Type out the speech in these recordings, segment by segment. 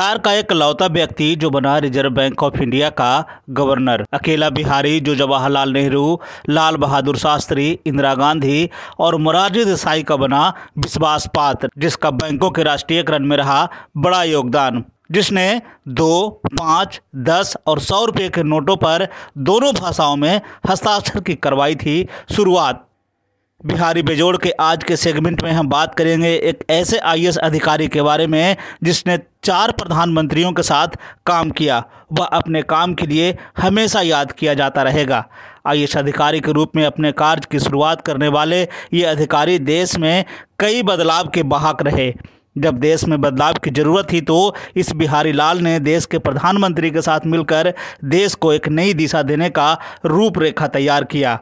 बिहार का एक लौता व्यक्ति जो बना रिजर्व बैंक ऑफ इंडिया का गवर्नर अकेला बिहारी जो जवाहरलाल नेहरू लाल बहादुर शास्त्री इंदिरा गांधी और मोरारजी देसाई का बना विश्वास पात्र जिसका बैंकों के राष्ट्रीयकरण में रहा बड़ा योगदान जिसने दो पाँच दस और सौ रुपये के नोटों पर दोनों भाषाओं में हस्ताक्षर की करवाई थी शुरुआत बिहारी बेजोड़ के आज के सेगमेंट में हम बात करेंगे एक ऐसे आईएएस अधिकारी के बारे में जिसने चार प्रधानमंत्रियों के साथ काम किया वह अपने काम के लिए हमेशा याद किया जाता रहेगा आई अधिकारी के रूप में अपने कार्य की शुरुआत करने वाले ये अधिकारी देश में कई बदलाव के बाहक रहे जब देश में बदलाव की ज़रूरत थी तो इस बिहारी लाल ने देश के प्रधानमंत्री के साथ मिलकर देश को एक नई दिशा देने का रूपरेखा तैयार किया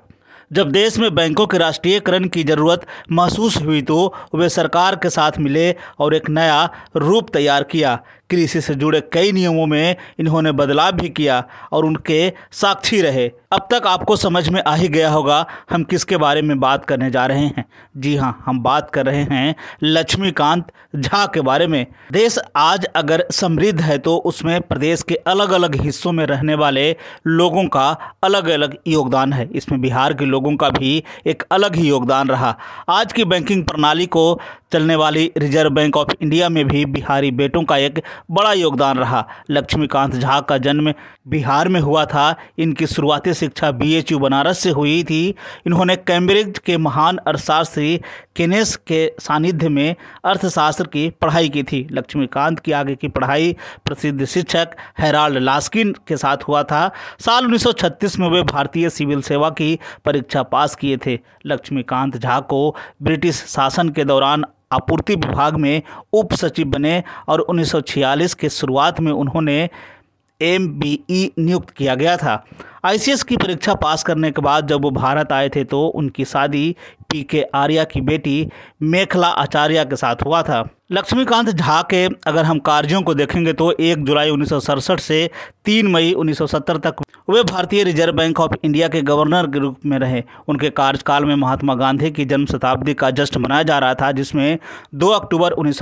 जब देश में बैंकों के राष्ट्रीयकरण की ज़रूरत महसूस हुई तो वे सरकार के साथ मिले और एक नया रूप तैयार किया कृषि से जुड़े कई नियमों में इन्होंने बदलाव भी किया और उनके साक्षी रहे अब तक आपको समझ में आ ही गया होगा हम किसके बारे में बात करने जा रहे हैं जी हाँ हम बात कर रहे हैं लक्ष्मीकांत झा के बारे में देश आज अगर समृद्ध है तो उसमें प्रदेश के अलग अलग हिस्सों में रहने वाले लोगों का अलग अलग योगदान है इसमें बिहार के लोगों का भी एक अलग ही योगदान रहा आज की बैंकिंग प्रणाली को चलने वाली रिजर्व बैंक ऑफ इंडिया में भी बिहारी बेटों का एक बड़ा योगदान रहा लक्ष्मीकांत झा का जन्म बिहार में हुआ था इनकी शुरुआती शिक्षा यू बनारस से हुई थी इन्होंने कैम्ब्रिज के महान अर्थशास्त्री केनेस के सानिध्य में अर्थशास्त्र की पढ़ाई की थी लक्ष्मीकांत की आगे की पढ़ाई प्रसिद्ध शिक्षक हेराल्ड लास्किन के साथ हुआ था साल 1936 में वे भारतीय सिविल सेवा की परीक्षा पास किए थे लक्ष्मीकांत झा को ब्रिटिश शासन के दौरान आपूर्ति विभाग में उप सचिव बने और 1946 के शुरुआत में उन्होंने एम बी ई नियुक्त किया गया था आई की परीक्षा पास करने के बाद जब वो भारत आए थे तो उनकी शादी पी के आर्या की बेटी मेखला आचार्य के साथ हुआ था लक्ष्मीकांत झा के अगर हम कार्यों को देखेंगे तो 1 जुलाई उन्नीस से 3 मई 1970 तक वे भारतीय रिजर्व बैंक ऑफ इंडिया के गवर्नर के रूप में रहे उनके कार्यकाल में महात्मा गांधी की जन्म शताब्दी का जश्न मनाया जा रहा था जिसमें 2 अक्टूबर उन्नीस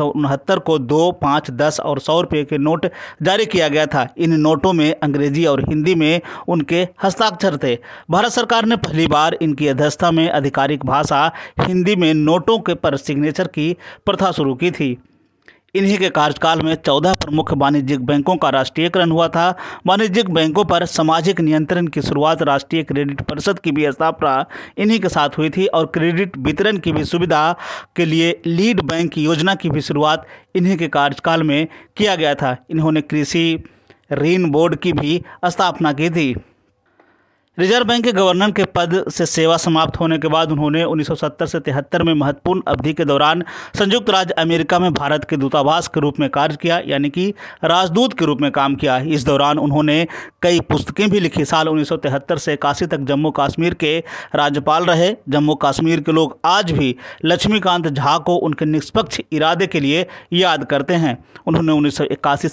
को दो पाँच दस और सौ रुपये के नोट जारी किया गया था इन नोटों में अंग्रेजी और हिंदी में उनके हस्ताक्षर थे भारत सरकार ने पहली बार इनकी अध्यक्षता में आधिकारिक भाषा हिंदी में नोटों के पर सिग्नेचर की प्रथा शुरू की थी इन्हीं के कार्यकाल में चौदह प्रमुख वाणिज्यिक बैंकों का राष्ट्रीयकरण हुआ था वाणिज्यिक बैंकों पर सामाजिक नियंत्रण की शुरुआत राष्ट्रीय क्रेडिट परिषद की भी स्थापना इन्हीं के साथ हुई थी और क्रेडिट वितरण की भी सुविधा के लिए लीड बैंक योजना की भी शुरुआत इन्हीं के कार्यकाल में किया गया था इन्होंने कृषि ऋण बोर्ड की भी स्थापना की थी रिजर्व बैंक के गवर्नर के पद से सेवा समाप्त होने के बाद उन्होंने 1970 से तिहत्तर में महत्वपूर्ण अवधि के दौरान संयुक्त राज्य अमेरिका में भारत के दूतावास के रूप में कार्य किया यानी कि राजदूत के रूप में काम किया इस दौरान उन्होंने कई पुस्तकें भी लिखी साल 1973 से इक्यासी तक जम्मू कश्मीर के राज्यपाल रहे जम्मू कश्मीर के लोग आज भी लक्ष्मीकांत झा को उनके निष्पक्ष इरादे के लिए याद करते हैं उन्होंने उन्नीस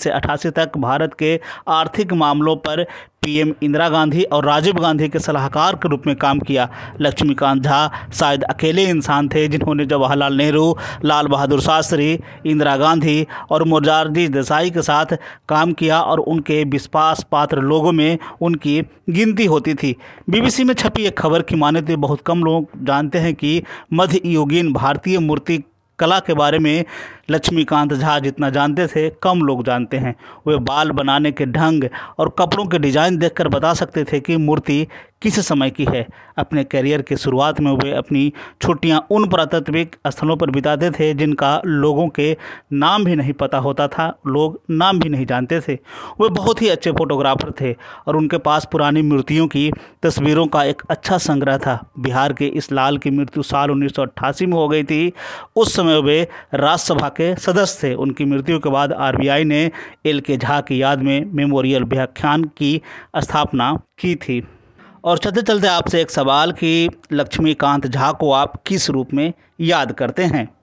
से अठासी तक भारत के आर्थिक मामलों पर पीएम इंदिरा गांधी और राजीव गांधी के सलाहकार के रूप में काम किया लक्ष्मीकांत झा शायद अकेले इंसान थे जिन्होंने जवाहरलाल नेहरू लाल बहादुर शास्त्री इंदिरा गांधी और मोरजारजी देसाई के साथ काम किया और उनके विश्वास पात्र लोगों में उनकी गिनती होती थी बीबीसी में छपी एक खबर की माने तो बहुत कम लोग जानते हैं कि मध्ययुगीन भारतीय मूर्ति कला के बारे में लक्ष्मीकांत झा जितना जानते थे कम लोग जानते हैं वे बाल बनाने के ढंग और कपड़ों के डिज़ाइन देखकर बता सकते थे कि मूर्ति किस समय की है अपने करियर के शुरुआत में वे अपनी छुट्टियां उन पुरातत्विक स्थलों पर बिताते थे जिनका लोगों के नाम भी नहीं पता होता था लोग नाम भी नहीं जानते थे वे बहुत ही अच्छे फोटोग्राफर थे और उनके पास पुरानी मूर्तियों की तस्वीरों का एक अच्छा संग्रह था बिहार के इस लाल की मृत्यु साल उन्नीस में हो गई थी उस समय वे राज्यसभा के के सदस्य थे उनकी मृत्यु के बाद आरबीआई ने एल के झा की याद में मेमोरियल व्याख्यान की स्थापना की थी और चलते चलते आपसे एक सवाल कि लक्ष्मीकांत झा को आप किस रूप में याद करते हैं